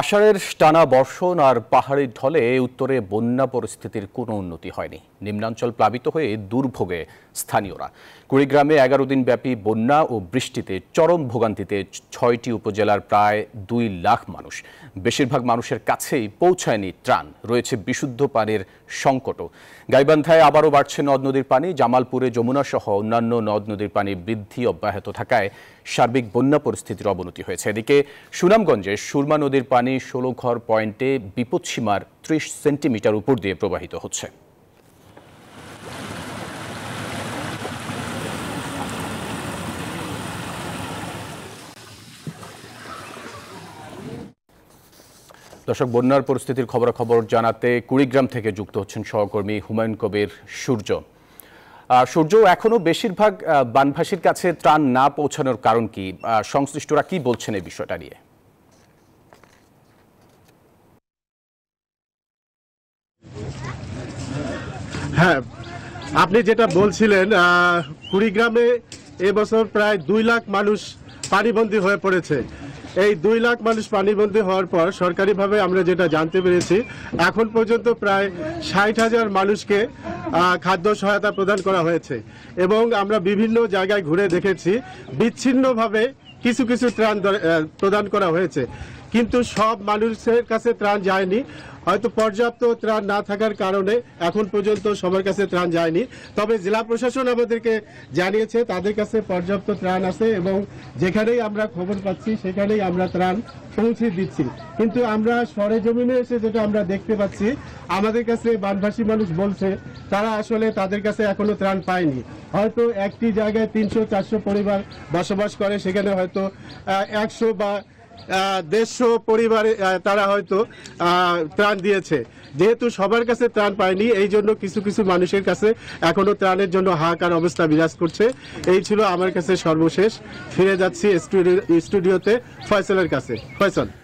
আষাঢ়ের টানা বর্ষণ আর পাহাড়ি ঢলে উত্তরে বন্যা পরিস্থিতির কোনো উন্নতি হয়নি নিম্নাঞ্চল প্লাবিত হয়ে দুর্ভোগে স্থানীয়রা কুড়িগ্রামে এগারো দিন ব্যাপী বন্যা ও বৃষ্টিতে চরম ভোগান্তিতে ছয়টি উপজেলার প্রায় দুই লাখ মানুষ বেশিরভাগ মানুষের কাছেই পৌঁছায়নি ত্রাণ রয়েছে বিশুদ্ধ পানির সংকটও গাইবান্ধায় আবারও বাড়ছে নদ নদীর পানি জামালপুরে যমুনা সহ অন্যান্য নদ নদীর পানি বৃদ্ধি অব্যাহত থাকায় সার্বিক বন্যা পরিস্থিতির অবনতি হয়েছে এদিকে সুনামগঞ্জে সুরমা নদীর পানি পানি ষোলো ঘর পয়েন্টে বিপদসীমার ত্রিশ সেন্টিমিটার উপর দিয়ে প্রবাহিত হচ্ছে দর্শক বন্যার পরিস্থিতির খবরাখবর জানাতে কুড়িগ্রাম থেকে যুক্ত হচ্ছেন সহকর্মী হুমায়ুন কবির সূর্য সূর্য এখনও বেশিরভাগ বানভাসীর কাছে ত্রাণ না পৌঁছানোর কারণ কি সংশ্লিষ্টরা কি বলছেন এই বিষয়টা নিয়ে হ্যাঁ আপনি যেটা বলছিলেন কুড়িগ্রামে এবছর প্রায় দুই লাখ মানুষ পানিবন্দী হয়ে পড়েছে এই দুই লাখ মানুষ পানিবন্দী হওয়ার পর সরকারিভাবে আমরা যেটা জানতে পেরেছি এখন পর্যন্ত প্রায় ষাট হাজার মানুষকে খাদ্য সহায়তা প্রদান করা হয়েছে এবং আমরা বিভিন্ন জায়গায় ঘুরে দেখেছি বিচ্ছিন্নভাবে কিছু কিছু ত্রাণ প্রদান করা হয়েছে কিন্তু সব মানুষের কাছে ত্রাণ যায়নি হয়তো পর্যাপ্ত ত্রাণ না থাকার কারণে এখন পর্যন্ত সবার কাছে ত্রাণ যায়নি তবে জেলা প্রশাসন আমাদেরকে জানিয়েছে তাদের কাছে পর্যাপ্ত ত্রাণ আছে এবং যেখানেই আমরা খবর পাচ্ছি সেখানেই আমরা ত্রাণ পৌঁছে দিচ্ছি কিন্তু আমরা সরে জমিনে এসে যেটা আমরা দেখতে পাচ্ছি আমাদের কাছে বানভাসী মানুষ বলছে তারা আসলে তাদের কাছে এখনো ত্রাণ পায়নি হয়তো একটি জায়গায় তিনশো চারশো পরিবার বসবাস করে সেখানে হয়তো একশো বা দেড়শো পরিবারে তারা হয়তো ত্রাণ দিয়েছে যেহেতু সবার কাছে ত্রাণ পায়নি এই জন্য কিছু কিছু মানুষের কাছে এখনও ত্রাণের জন্য হাহাকার অবস্থা বিরাজ করছে এই ছিল আমার কাছে সর্বশেষ ফিরে যাচ্ছি স্টুডিওতে ফয়সলের কাছে ফয়সল